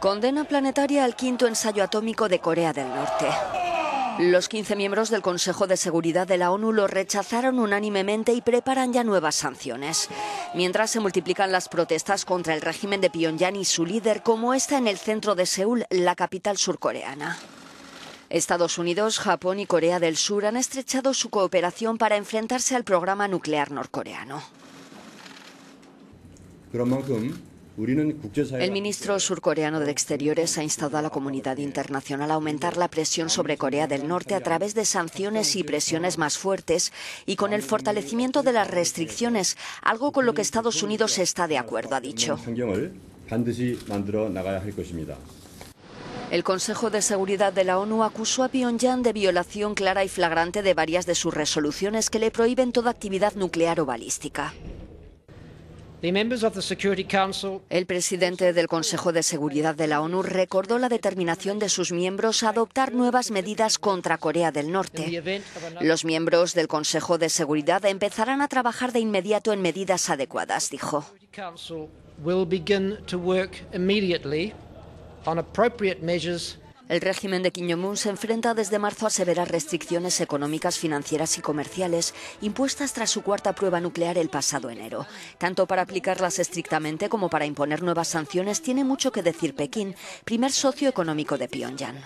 Condena planetaria al quinto ensayo atómico de Corea del Norte. Los 15 miembros del Consejo de Seguridad de la ONU lo rechazaron unánimemente y preparan ya nuevas sanciones. Mientras se multiplican las protestas contra el régimen de Pyongyang y su líder, como esta en el centro de Seúl, la capital surcoreana. Estados Unidos, Japón y Corea del Sur han estrechado su cooperación para enfrentarse al programa nuclear norcoreano. El ministro surcoreano de Exteriores ha instado a la comunidad internacional a aumentar la presión sobre Corea del Norte a través de sanciones y presiones más fuertes y con el fortalecimiento de las restricciones, algo con lo que Estados Unidos está de acuerdo, ha dicho. El Consejo de Seguridad de la ONU acusó a Pyongyang de violación clara y flagrante de varias de sus resoluciones que le prohíben toda actividad nuclear o balística. El presidente del Consejo de Seguridad de la ONU recordó la determinación de sus miembros a adoptar nuevas medidas contra Corea del Norte. Los miembros del Consejo de Seguridad empezarán a trabajar de inmediato en medidas adecuadas, dijo. El régimen de Jong-un se enfrenta desde marzo a severas restricciones económicas, financieras y comerciales impuestas tras su cuarta prueba nuclear el pasado enero. Tanto para aplicarlas estrictamente como para imponer nuevas sanciones tiene mucho que decir Pekín, primer socio económico de Pyongyang.